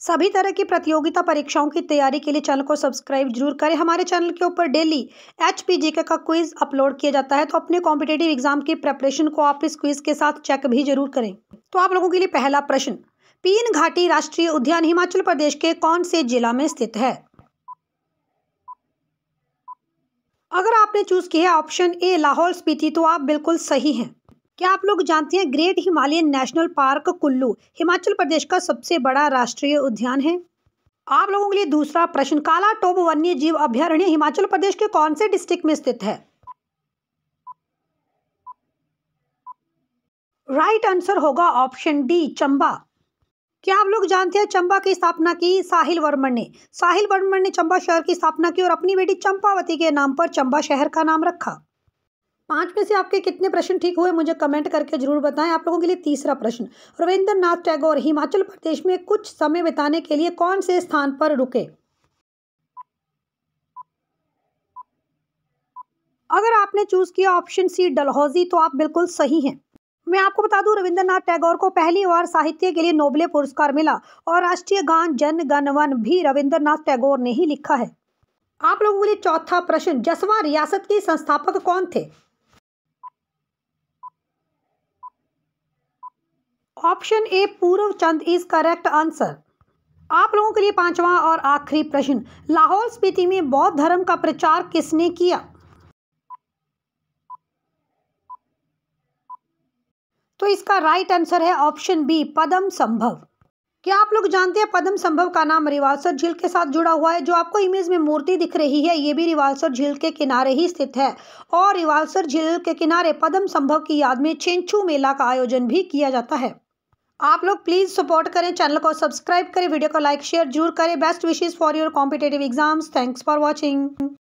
सभी तरह की प्रतियोगिता परीक्षाओं की तैयारी के लिए चैनल को सब्सक्राइब जरूर करें हमारे चैनल के ऊपर डेली एच पी जी का क्विज अपलोड किया जाता है तो अपने कॉम्पिटेटिव एग्जाम की प्रेपरेशन को आप इस क्विज के साथ चेक भी जरूर करें तो आप लोगों के लिए पहला प्रश्न पीन घाटी राष्ट्रीय उद्यान हिमाचल प्रदेश के कौन से जिला में स्थित है अगर आपने चूज किया ऑप्शन ए लाहौल स्पीति तो आप बिल्कुल सही हैं क्या आप लोग जानते हैं Great Himalayan National Park Kullu Himachal Pradesh का सबसे बड़ा राष्ट्रीय उद्यान है आप लोगों के लिए दूसरा प्रश्न काला टोप वन्य जीव अभ्यारण्य हिमाचल प्रदेश के कौन से डिस्ट्रिक्ट में स्थित है राइट आंसर होगा ऑप्शन डी चंबा क्या आप लोग जानते हैं चंबा की स्थापना की साहिल वर्मन ने साहिल वर्मन ने चंबा शहर की स्थापना की और अपनी बेटी चंपावती के नाम पर चंबा शहर का नाम रखा पांच में से आपके कितने प्रश्न ठीक हुए मुझे कमेंट करके जरूर बताएं आप लोगों के लिए तीसरा प्रश्न रविंद्र नाथ टैगोर हिमाचल प्रदेश में कुछ समय बिताने के लिए कौन से स्थान पर रुके अगर आपने चूज किया ऑप्शन सी डलहौजी तो आप बिल्कुल सही हैं मैं आपको बता दूं रविंद्रनाथ टैगोर को पहली बार साहित्य के लिए नोबले पुरस्कार मिला और राष्ट्रीय गान जन गणवन भी रविंद्रनाथ टैगोर ने ही लिखा है आप लोगों के लिए चौथा प्रश्न जसवा रियासत के संस्थापक कौन थे ऑप्शन ए पूर्व चंद इज करेक्ट आंसर आप लोगों के लिए पांचवा और आखिरी प्रश्न लाहौल स्पीति में बौद्ध धर्म का प्रचार किसने किया तो इसका राइट आंसर है ऑप्शन बी पदम संभव क्या आप लोग जानते हैं पदम संभव का नाम रिवालसर झील के साथ जुड़ा हुआ है जो आपको इमेज में मूर्ति दिख रही है ये भी रिवालसर झील के किनारे ही स्थित है और रिवालसर झील के किनारे पदम संभव की याद में छेंछू मेला का आयोजन भी किया जाता है आप लोग प्लीज़ सपोर्ट करें चैनल को सब्सक्राइब करें वीडियो को लाइक शेयर जरूर करें best wishes for your competitive exams thanks for watching